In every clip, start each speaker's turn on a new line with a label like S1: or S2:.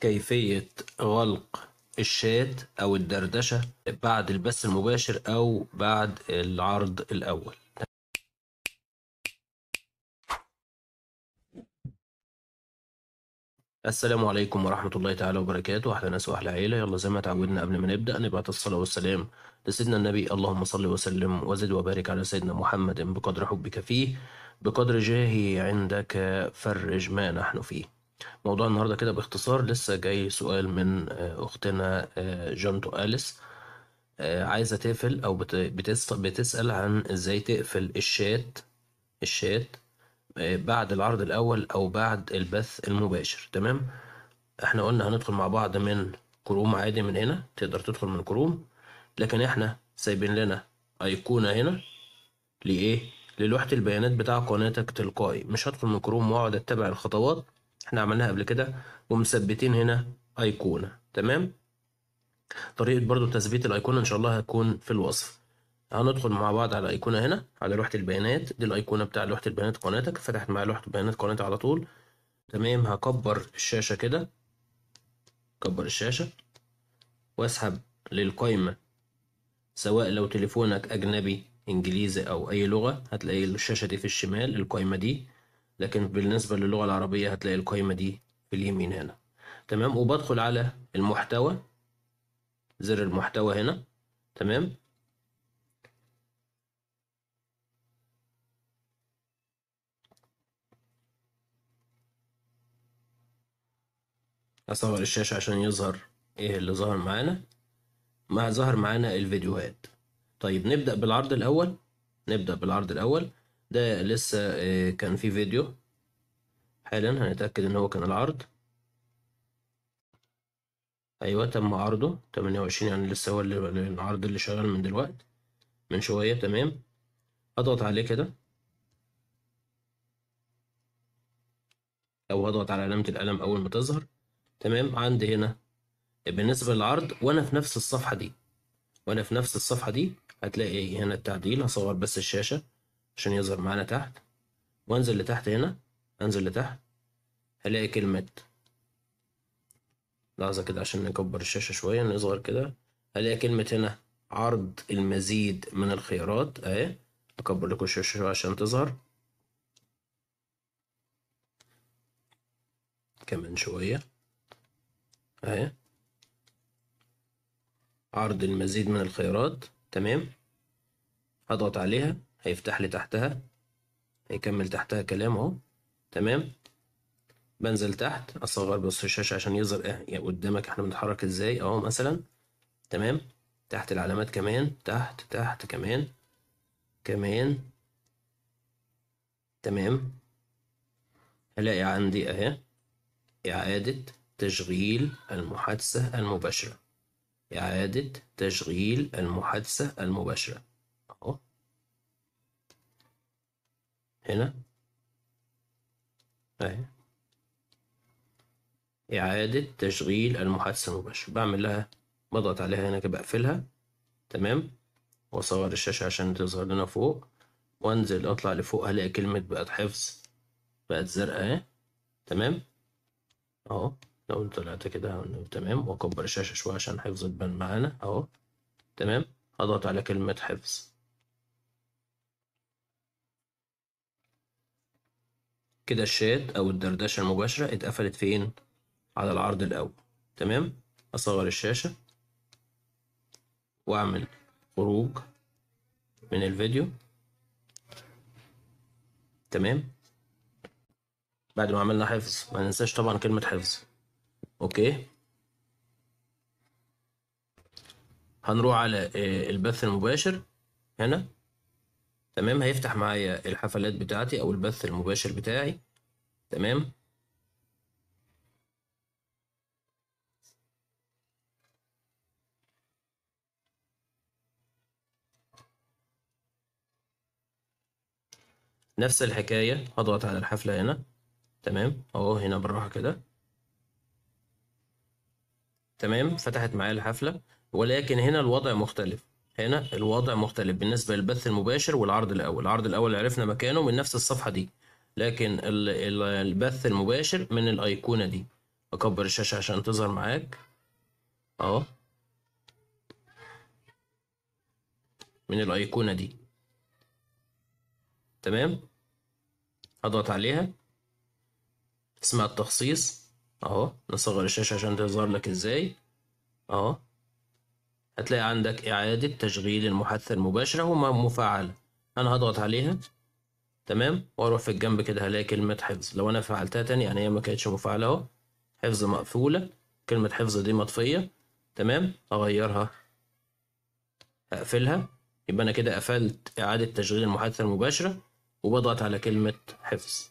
S1: كيفية غلق الشات أو الدردشة بعد البث المباشر أو بعد العرض الأول السلام عليكم ورحمة الله تعالى وبركاته أحلى ناس وأحلى عيلة يلا زي ما تعودنا قبل ما نبدأ نبعت الصلاة والسلام لسيدنا النبي اللهم صل وسلم وزد وبارك على سيدنا محمد بقدر حبك فيه بقدر جاهي عندك فرج ما نحن فيه موضوع النهارده كده باختصار لسه جاي سؤال من آه، أختنا آه، جونتو أليس آه، عايزة تقفل أو بتسأل عن إزاي تقفل الشات الشات بعد العرض الأول أو بعد البث المباشر تمام احنا قلنا هندخل مع بعض من كروم عادي من هنا تقدر تدخل من كروم لكن احنا سايبين لنا أيقونة هنا لإيه؟ للوحة البيانات بتاع قناتك تلقائي مش هدخل من كروم وأقعد أتبع الخطوات احنا عملناها قبل كده ومثبتين هنا ايقونه تمام طريقه برضو تثبيت الايقونه ان شاء الله هتكون في الوصف هندخل مع بعض على ايقونه هنا على لوحه البيانات دي الايقونه بتاع لوحه البيانات قناتك فتحت مع لوحه البيانات قناتي على طول تمام هكبر الشاشه كده كبر الشاشه واسحب للقائمه سواء لو تليفونك اجنبي انجليزي او اي لغه هتلاقي الشاشه دي في الشمال القائمه دي لكن بالنسبة للغة العربية هتلاقي القائمة دي في اليمين هنا تمام وبدخل على المحتوى زر المحتوى هنا تمام اصور الشاشة عشان يظهر ايه اللي ظهر معانا ما ظهر معانا الفيديوهات طيب نبدأ بالعرض الاول نبدأ بالعرض الاول ده لسه آه، كان في فيديو حالا هنتأكد ان هو كان العرض ايوه تم عرضه 28 يعني لسه هو العرض اللي شغال من دلوقتي من شوية تمام اضغط عليه كده او هضغط على علامة القلم اول ما تظهر تمام عندي هنا بالنسبة للعرض وانا في نفس الصفحة دي وانا في نفس الصفحة دي هتلاقي هنا التعديل هصور بس الشاشة عشان يظهر معانا تحت وانزل لتحت هنا انزل لتحت هلاقي كلمة لحظة كده عشان نكبر الشاشة شوية نصغر كده هلاقي كلمة هنا عرض المزيد من الخيارات اهي اكبر لكم الشاشة شوية عشان تظهر كمان شوية اهي عرض المزيد من الخيارات تمام هضغط عليها هيفتح لي تحتها هيكمل تحتها كلام اهو تمام بنزل تحت اصغر بص الشاشه عشان يظهر إيه يعني قدامك احنا بنتحرك ازاي اهو مثلا تمام تحت العلامات كمان تحت تحت كمان كمان تمام هلاقي عندي اهي اعاده تشغيل المحادثه المباشره اعاده تشغيل المحادثه المباشره هنا اهي طيب. إعادة تشغيل المحادثة المباشرة بعمل لها بضغط عليها هنا كده بقفلها تمام وأصغر الشاشة عشان تظهر لنا فوق وأنزل أطلع لفوق هلاقي كلمة بقت حفظ بقت زرقاء أهي تمام أهو لو طلعت كده تمام وأكبر الشاشة شوية عشان حفظ تبان معانا أهو تمام أضغط على كلمة حفظ كده الشات أو الدردشة المباشرة اتقفلت فين؟ على العرض الأول تمام؟ أصغر الشاشة وأعمل خروج من الفيديو تمام؟ بعد ما عملنا حفظ ما ننساش طبعا كلمة حفظ أوكي؟ هنروح على آه، البث المباشر هنا تمام هيفتح معايا الحفلات بتاعتي او البث المباشر بتاعي تمام نفس الحكاية هضغط على الحفلة هنا تمام اهو هنا بالراحة كده تمام فتحت معايا الحفلة ولكن هنا الوضع مختلف هنا الوضع مختلف بالنسبة للبث المباشر والعرض الأول العرض الأول عرفنا مكانه من نفس الصفحة دي لكن البث المباشر من الايقونه دي اكبر الشاشه عشان تظهر معاك اهو من الايقونه دي تمام اضغط عليها اسمها التخصيص اهو نصغر الشاشه عشان تظهر لك ازاي اهو هتلاقي عندك اعاده تشغيل المحادثه المباشره ومفعله انا هضغط عليها تمام واروح في الجنب كده هلاقي كلمه حفظ لو انا فعلتها تاني يعني هي ما كانتش مفعله اهو حفظ مقفوله كلمه حفظ دي مطفيه تمام اغيرها اقفلها يبقى انا كده قفلت اعاده تشغيل المحادثه المباشره وبضغط على كلمه حفظ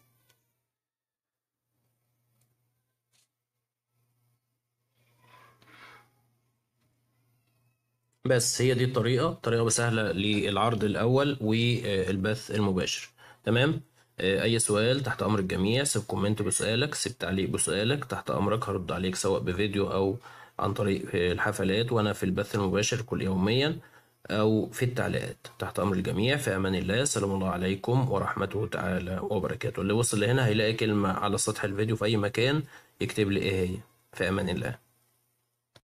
S1: بس هي دي الطريقة طريقة سهلة للعرض الأول والبث المباشر تمام آه، اي سؤال تحت امر الجميع سيب كومنت بسؤالك سيب تعليق بسؤالك تحت امرك هرد عليك سواء بفيديو او عن طريق آه، الحفلات وانا في البث المباشر كل يوميا او في التعليقات تحت امر الجميع في امان الله سلام الله عليكم ورحمته تعالى وبركاته اللي وصل لهنا هيلاقي كلمه على سطح الفيديو في اي مكان يكتب لي ايه هي في امان الله